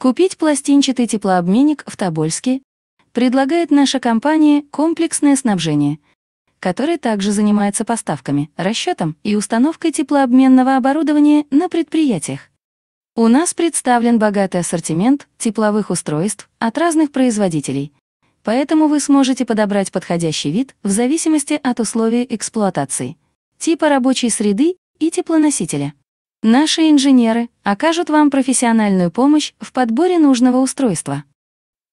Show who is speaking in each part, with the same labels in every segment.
Speaker 1: Купить пластинчатый теплообменник в Тобольске предлагает наша компания «Комплексное снабжение», которая также занимается поставками, расчетом и установкой теплообменного оборудования на предприятиях. У нас представлен богатый ассортимент тепловых устройств от разных производителей, поэтому вы сможете подобрать подходящий вид в зависимости от условий эксплуатации, типа рабочей среды и теплоносителя. Наши инженеры окажут вам профессиональную помощь в подборе нужного устройства.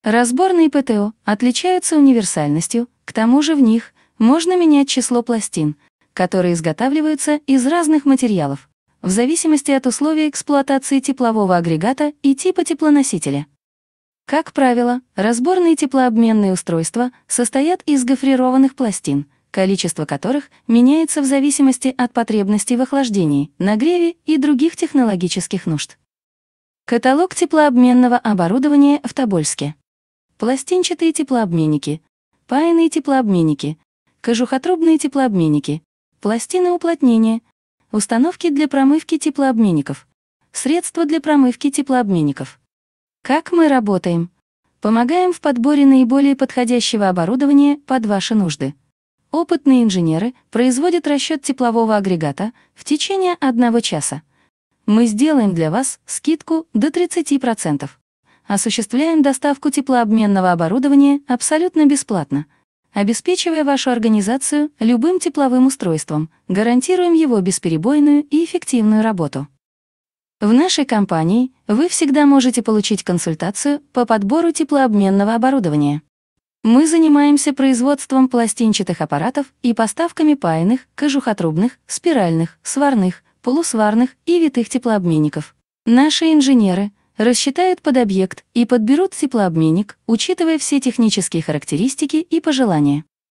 Speaker 1: Разборные ПТО отличаются универсальностью, к тому же в них можно менять число пластин, которые изготавливаются из разных материалов, в зависимости от условий эксплуатации теплового агрегата и типа теплоносителя. Как правило, разборные теплообменные устройства состоят из гофрированных пластин – количество которых меняется в зависимости от потребностей в охлаждении, нагреве и других технологических нужд. Каталог теплообменного оборудования в Тобольске. Пластинчатые теплообменники, паяные теплообменники, кожухотрубные теплообменники, пластины уплотнения, установки для промывки теплообменников, средства для промывки теплообменников. Как мы работаем? Помогаем в подборе наиболее подходящего оборудования под ваши нужды. Опытные инженеры производят расчет теплового агрегата в течение одного часа. Мы сделаем для вас скидку до 30%. Осуществляем доставку теплообменного оборудования абсолютно бесплатно, обеспечивая вашу организацию любым тепловым устройством, гарантируем его бесперебойную и эффективную работу. В нашей компании вы всегда можете получить консультацию по подбору теплообменного оборудования. Мы занимаемся производством пластинчатых аппаратов и поставками паяных, кожухотрубных, спиральных, сварных, полусварных и витых теплообменников. Наши инженеры рассчитают под объект и подберут теплообменник, учитывая все технические характеристики и пожелания.